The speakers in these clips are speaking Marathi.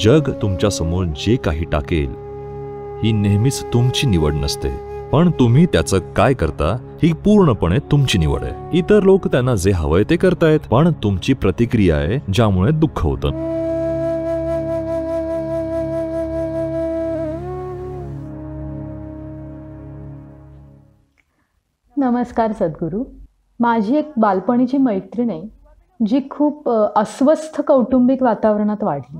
जग तुमच्या समोर जे काही टाकेल ही नेहमीच तुमची निवड नसते पण तुम्ही त्याचं काय करता ही पूर्णपणे तुमची निवड आहे इतर लोक त्यांना जे हवंय ते करतायत पण तुमची प्रतिक्रिया आहे ज्यामुळे दुःख होतं नमस्कार सद्गुरु, माझी एक बालपणीची मैत्रीण आहे जी खूप अस्वस्थ कौटुंबिक वातावरणात वाढली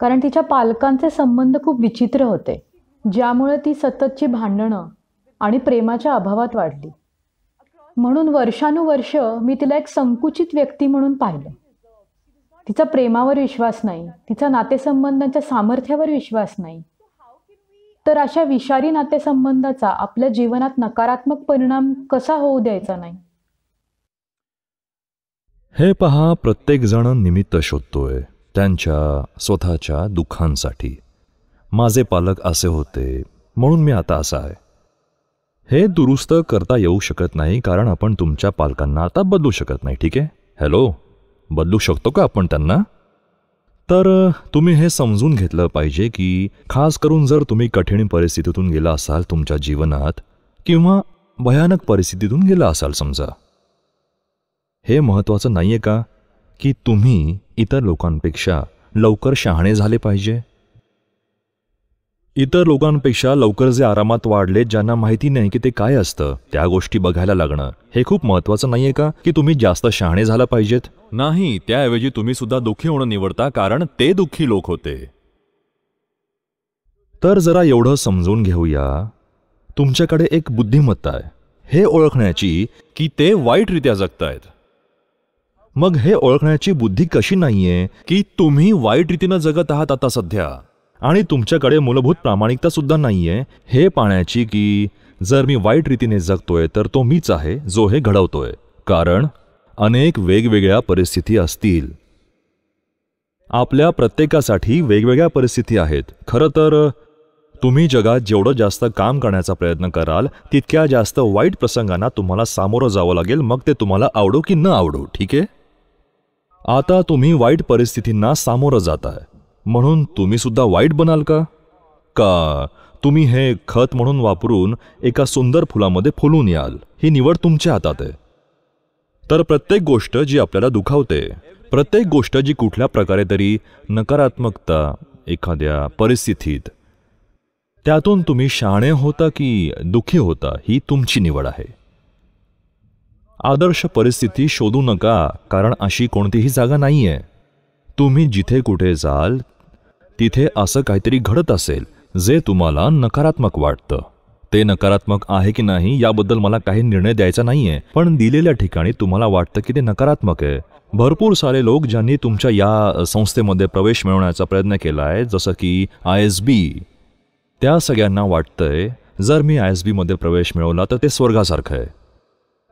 कारण तिच्या पालकांचे संबंध खूप विचित्र होते ज्यामुळे ती सततची भांडणं आणि प्रेमाच्या अभावात वाढली म्हणून वर्षानुवर्ष मी तिला एक संकुचित व्यक्ती म्हणून पाहिलं तिचा प्रेमावर विश्वास नाही तिचा नातेसंबंधांच्या सामर्थ्यावर विश्वास नाही तर अशा विषारी नातेसंबंधाचा आपल्या जीवनात नकारात्मक परिणाम कसा होऊ द्यायचा नाही हे पहा प्रत्येक जण निमित्त शोधतोय त्यांच्या स्वतःच्या दुःखांसाठी माझे पालक असे होते म्हणून मी आता असा आहे हे दुरुस्त करता येऊ शकत नाही कारण आपण तुमच्या पालकांना आता बदलू शकत नाही ठीक आहे हॅलो बदलू शकतो का आपण त्यांना तर तुम्ही हे समजून घेतलं पाहिजे की खास करून जर तुम्ही कठीण परिस्थितीतून गेला असाल तुमच्या जीवनात किंवा भयानक परिस्थितीतून गेला असाल समजा हे महत्त्वाचं नाही आहे का की तुम्ही इतर लोकांपेक्षा लवकर शहाणे झाले पाहिजे इतर लोकांपेक्षा लवकर जे आरामात वाढले ज्यांना माहिती नाही की ते काय असतं त्या गोष्टी बघायला लागणं हे खूप महत्वाचं नाहीये का की तुम्ही जास्त शहाणे झाला पाहिजेत नाही त्याऐवजी तुम्ही सुद्धा दुःखी होणं निवडता कारण ते दुःखी लोक होते तर जरा एवढं समजून घेऊया तुमच्याकडे एक बुद्धिमत्ता आहे हे ओळखण्याची की ते वाईटरित्या जगतायत मग हे ओळखण्याची बुद्धी कशी नाहीये की तुम्ही वाईट रीतीनं जगत आहात आता सध्या आणि तुमच्याकडे मूलभूत प्रामाणिकता सुद्धा नाहीये हे पाण्याची की जर मी वाईट रीतीने जगतोय तर तो मीच आहे जो हे घडवतोय कारण अनेक वेगवेगळ्या परिस्थिती असतील आपल्या प्रत्येकासाठी वेगवेगळ्या परिस्थिती आहेत खरं तर तुम्ही जगात जेवढं जास्त काम करण्याचा प्रयत्न कराल तितक्या जास्त वाईट प्रसंगांना तुम्हाला सामोरं जावं लागेल मग ते तुम्हाला आवडो की न आवडो ठीक आहे आता तुम्ही वाईट परिस्थितींना सामोरं जात आहे म्हणून तुम्ही सुद्धा वाईट बनाल का का तुम्ही हे खत म्हणून वापरून एका सुंदर फुलामध्ये फुलून याल ही निवड तुमच्या हातात आहे तर प्रत्येक गोष्ट जी आपल्याला दुखावते प्रत्येक गोष्ट जी कुठल्या प्रकारे तरी नकारात्मकता एखाद्या परिस्थितीत त्यातून तुम्ही शहाणे होता की दुखी होता ही तुमची निवड आहे आदर्श परिस्थिती शोधू नका कारण अशी कोणतीही जागा नाही आहे तुम्ही जिथे कुठे जाल तिथे असं काहीतरी घडत असेल जे तुम्हाला नकारात्मक वाटतं ते नकारात्मक आहे की नाही याबद्दल मला काही निर्णय द्यायचा नाही आहे पण दिलेल्या ठिकाणी तुम्हाला वाटतं की ते नकारात्मक आहे भरपूर सारे लोक ज्यांनी तुमच्या या संस्थेमध्ये प्रवेश मिळवण्याचा प्रयत्न केला आहे जसं की आय एस बी त्या सगळ्यांना वाटतंय जर मी आय एस बीमध्ये प्रवेश मिळवला तर ते स्वर्गासारखं आहे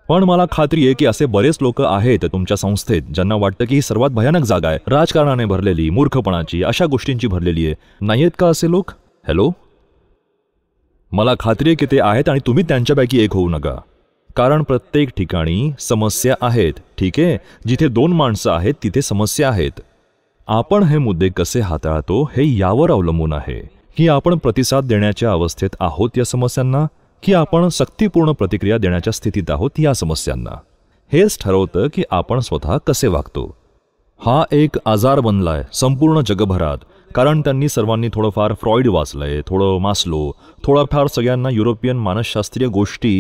पण मला खात्री आहे की असे बरेच लोक आहेत तुमच्या संस्थेत ज्यांना वाटतं की ही सर्वात भयानक जागा आहे राजकारणाने भरलेली मूर्खपणाची अशा गोष्टींची भरलेली आहे नाही का असे लोक हॅलो मला खात्री आहे की ते आहेत आणि तुम्ही त्यांच्यापैकी एक होऊ नका कारण प्रत्येक ठिकाणी समस्या आहेत ठीक आहे जिथे दोन माणसं आहेत तिथे समस्या आहेत आपण हे मुद्दे कसे हाताळतो हे यावर अवलंबून आहे की आपण प्रतिसाद देण्याच्या अवस्थेत आहोत या समस्यांना की आपण सक्तीपूर्ण प्रतिक्रिया देण्याच्या स्थितीत आहोत या समस्यांना हेच ठरवतं की आपण स्वतः कसे वागतो हा एक आजार बनलाय संपूर्ण जगभरात कारण त्यांनी सर्वांनी थोडंफार फ्रॉइड वाचलंय थोडं मासलो थोडाफार सगळ्यांना युरोपियन मानसशास्त्रीय गोष्टी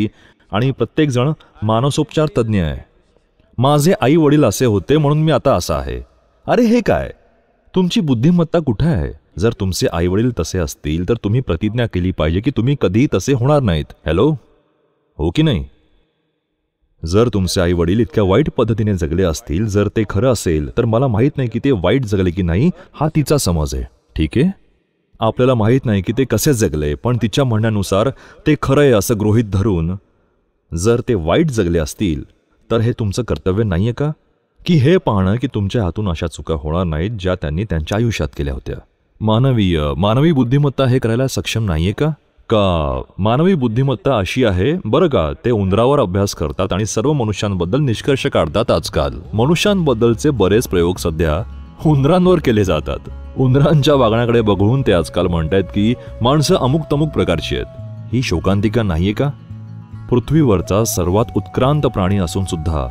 आणि प्रत्येकजण मानसोपचार तज्ज्ञ आहे माझे आई वडील असे होते म्हणून मी आता असा आहे अरे हे काय तुमची बुद्धिमत्ता कुठे आहे जर तुमचे आईवडील तसे असतील तर तुम्ही प्रतिज्ञा केली पाहिजे की तुम्ही कधीही तसे होणार नाहीत हॅलो हो की नाही जर तुमचे आई वडील इतक्या वाईट पद्धतीने जगले असतील जर ते खरं असेल तर मला माहीत नाही की ते वाईट जगले की नाही हा तिचा समज आहे ठीक आहे आपल्याला माहीत नाही की ते कसे जगले पण तिच्या म्हणण्यानुसार ते खरं आहे असं गृहीत धरून जर ते वाईट जगले असतील तर हे तुमचं कर्तव्य नाही आहे का की हे पाहणं की तुमच्या हातून अशा चुका होणार नाहीत ज्या त्यांनी त्यांच्या आयुष्यात केल्या होत्या मानवीय मानवी बुद्धिमत्ता हे करायला सक्षम नाहीये का का मानवी बुद्धिमत्ता अशी आहे बरं का ते उंदरावर अभ्यास करतात आणि सर्व मनुष्यांबद्दल निष्कर्ष काढतात आजकाल मनुष्यांबद्दलचे बरेच प्रयोग सध्या उंदरांवर केले जातात उंदरांच्या वागण्याकडे बघून ते आजकाल म्हणतायत की माणसं अमुक तमुक प्रकारची आहेत ही शोकांतिका नाहीये का पृथ्वीवरचा सर्वात उत्क्रांत प्राणी असून सुद्धा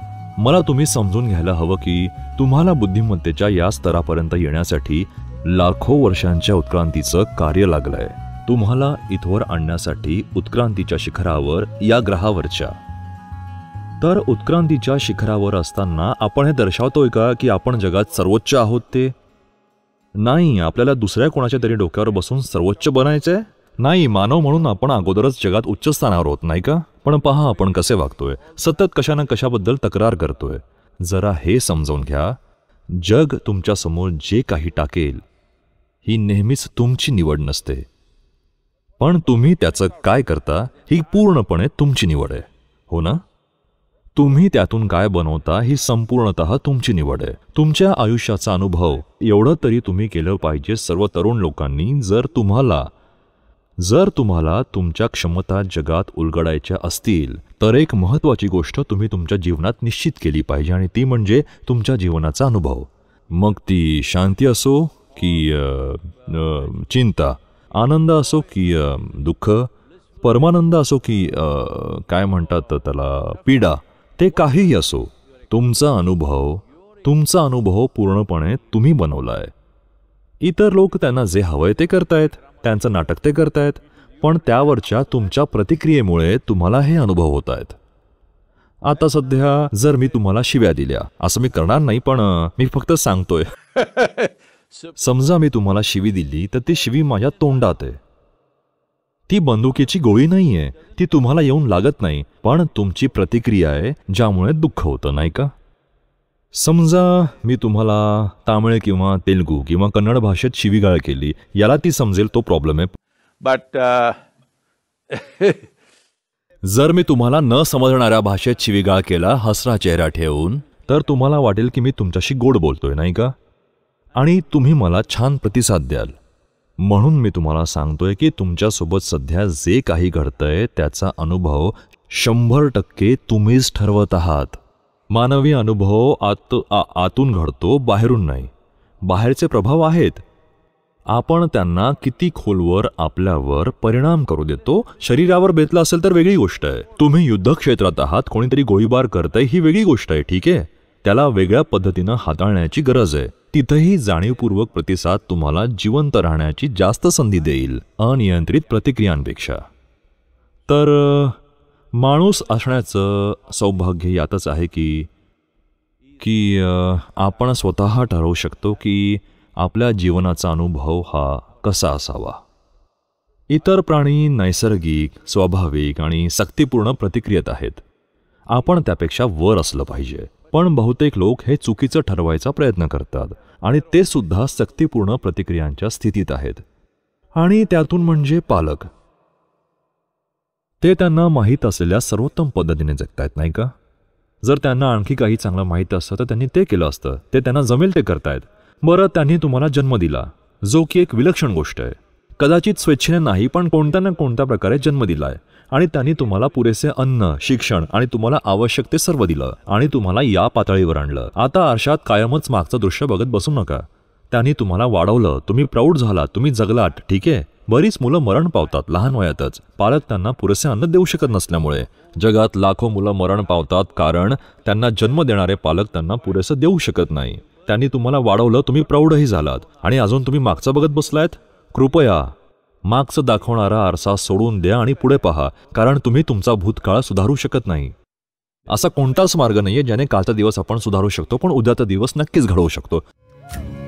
मला तुम्ही समजून घ्यायला हवं की तुम्हाला बुद्धिमत्तेच्या या स्तरापर्यंत येण्यासाठी लाखो वर्षांच्या उत्क्रांतीचं कार्य लागलंय तुम्हाला इथवर आणण्यासाठी उत्क्रांतीच्या शिखरावर या ग्रहावरच्या तर उत्क्रांतीच्या शिखरावर असताना आपण हे दर्शवतोय का की आपण जगात सर्वोच्च आहोत ते नाही आपल्याला दुसऱ्या कोणाच्या तरी डोक्यावर बसून सर्वोच्च बनायचंय नाही मानव म्हणून आपण अगोदरच जगात उच्च स्थानावर होत नाही का पण पहा आपण कसे वागतोय सतत कशा ना कशाबद्दल तक्रार करतोय जरा हे समजून घ्या जग तुमच्यासमोर जे काही टाकेल ही नेहमीच तुमची निवड नसते पण तुम्ही त्याचं काय करता ही पूर्णपणे तुमची निवड आहे हो ना तुम्ही त्यातून काय बनवता ही संपूर्णत तुमची निवड आहे तुमच्या आयुष्याचा अनुभव एवढं तरी तुम्ही केलं पाहिजे सर्व तरुण लोकांनी जर तुम्हाला जर तुम्हाला तुमच्या क्षमता जगात उलगडायच्या असतील तर एक महत्त्वाची गोष्ट तुम्ही तुमच्या जीवनात निश्चित केली पाहिजे आणि ती म्हणजे तुमच्या जीवनाचा अनुभव मग ती शांती असो की चिंता आनंद असो की दुःख परमानंद असो की काय म्हणतात त्याला पीडा ते काहीही असो तुमचा अनुभव तुमचा अनुभव पूर्णपणे तुम्ही बनवला आहे इतर लोक त्यांना जे हवंय ते करतायत त्यांचं नाटक ते करतायत पण त्यावरच्या तुमच्या प्रतिक्रियेमुळे तुम्हाला हे अनुभव होत आहेत आता सध्या जर मी तुम्हाला शिव्या दिल्या असं मी करणार नाही पण मी फक्त सांगतोय समजा मी तुम्हाला शिवी दिली तर ती शिवी माझ्या तोंडात आहे ती बंदुकीची गोळी नाहीये ती तुम्हाला येऊन लागत नाही पण तुमची प्रतिक्रिया आहे ज्यामुळे दुःख होतं नाही का समजा मी तुम्हाला तामिळ किंवा तेलुगू किंवा कन्नड भाषेत शिवीगाळ केली याला ती समजेल तो प्रॉब्लेम आहे बट uh, जर मी तुम्हाला न समजणाऱ्या भाषेत शिवीगाळ केला हसरा चेहरा ठेवून तर तुम्हाला वाटेल की मी तुमच्याशी गोड बोलतोय नाही का आणि तुम्ही मला छान प्रतिसाद द्याल म्हणून मी तुम्हाला सांगतोय की तुमच्यासोबत सध्या जे काही घडतंय त्याचा अनुभव शंभर टक्के तुम्हीच ठरवत आहात मानवी अनुभव आत आ आतून घडतो बाहेरून नाही बाहेरचे प्रभाव आहेत आपण त्यांना किती खोलवर आपल्यावर परिणाम करू देतो शरीरावर बेतला असेल तर वेगळी गोष्ट आहे तुम्ही युद्धक्षेत्रात आहात कोणीतरी गोळीबार करतंय ही वेगळी गोष्ट आहे ठीक आहे त्याला वेगळ्या पद्धतीनं हाताळण्याची गरज आहे तिथंही जाणीवपूर्वक प्रतिसाद तुम्हाला जिवंत राहण्याची जास्त संधी देईल अनियंत्रित प्रतिक्रियांपेक्षा तर माणूस असण्याचं सौभाग्य यातच आहे की की आपण स्वतः ठरवू शकतो की आपल्या जीवनाचा अनुभव हा कसा असावा इतर प्राणी नैसर्गिक स्वाभाविक आणि सक्तीपूर्ण प्रतिक्रियेत आहेत आपण त्यापेक्षा वर असलं पाहिजे पण बहुतेक लोक हे चुकीचं ठरवायचा प्रयत्न करतात आणि ते सुद्धा सक्तीपूर्ण प्रतिक्रियांच्या स्थितीत आहेत आणि त्यातून म्हणजे पालक ते त्यांना माहीत असलेल्या सर्वोत्तम पद्धतीने जगतायत नाही का जर त्यांना आणखी काही चांगलं माहीत असतं तर त्यांनी ते केलं असतं ते त्यांना जमेल ते करतायत बरं त्यांनी तुम्हाला जन्म दिला जो की एक विलक्षण गोष्ट आहे कदाचित स्वेच्छेने नाही पण कोणत्या ना कोणत्या प्रकारे जन्म दिलाय आणि त्यांनी तुम्हाला पुरेसे अन्न शिक्षण आणि तुम्हाला आवश्यक ते सर्व दिलं आणि तुम्हाला या पातळीवर आणलं आता आरशात कायमच मागचं दृश्य बघत बसू नका त्यांनी तुम्हाला वाढवलं तुम्ही प्रौढ झाला तुम्ही जगलात ठीक आहे बरीच मुलं मरण पावतात लहान वयातच पालक त्यांना पुरेसे अन्न देऊ शकत नसल्यामुळे जगात लाखो मुलं मरण पावतात कारण त्यांना जन्म देणारे पालक त्यांना पुरेसं देऊ शकत नाही त्यांनी तुम्हाला वाढवलं तुम्ही प्रौढही झालात आणि अजून तुम्ही मागचं बघत बसलायत कृपया मागचं दाखवणारा आरसा सोडून द्या आणि पुढे पहा कारण तुम्ही तुमचा भूतकाळ सुधारू शकत नाही असा कोणताच मार्ग नाहीये ज्याने कालचा दिवस आपण सुधारू शकतो पण उद्याचा दिवस नक्कीच घडवू शकतो